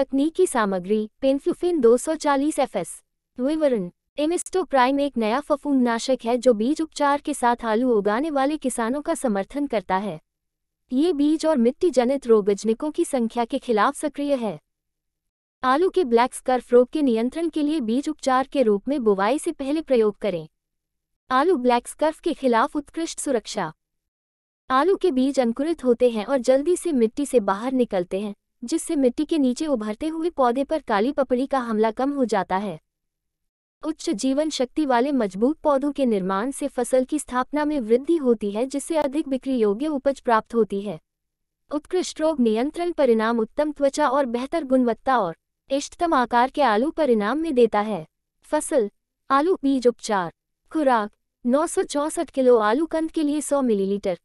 तकनीकी सामग्री पेंफ्यूफिन 240 एस विवरण एमिस्टो प्राइम एक नया नाशक है जो बीज उपचार के साथ आलू उगाने वाले किसानों का समर्थन करता है ये बीज और मिट्टी जनित रोगजनकों की संख्या के खिलाफ सक्रिय है आलू के ब्लैक स्कर्फ रोग के नियंत्रण के लिए बीज उपचार के रूप में बुवाई से पहले प्रयोग करें आलू ब्लैक स्कर्फ के खिलाफ उत्कृष्ट सुरक्षा आलू के बीज अंकुरित होते हैं और जल्दी से मिट्टी से बाहर निकलते हैं जिससे मिट्टी के नीचे उभरते हुए पौधे पर काली पपड़ी का हमला कम हो जाता है उच्च जीवन शक्ति वाले मजबूत पौधों के निर्माण से फसल की स्थापना में वृद्धि होती है जिससे अधिक बिक्री योग्य उपज प्राप्त होती है उत्कृष्ट रोग नियंत्रण परिणाम उत्तम त्वचा और बेहतर गुणवत्ता और इष्टतम आकार के आलू परिणाम में देता है फसल आलू बीज उपचार खुराक नौ किलो आलू कंद के लिए 100 मिलीलीटर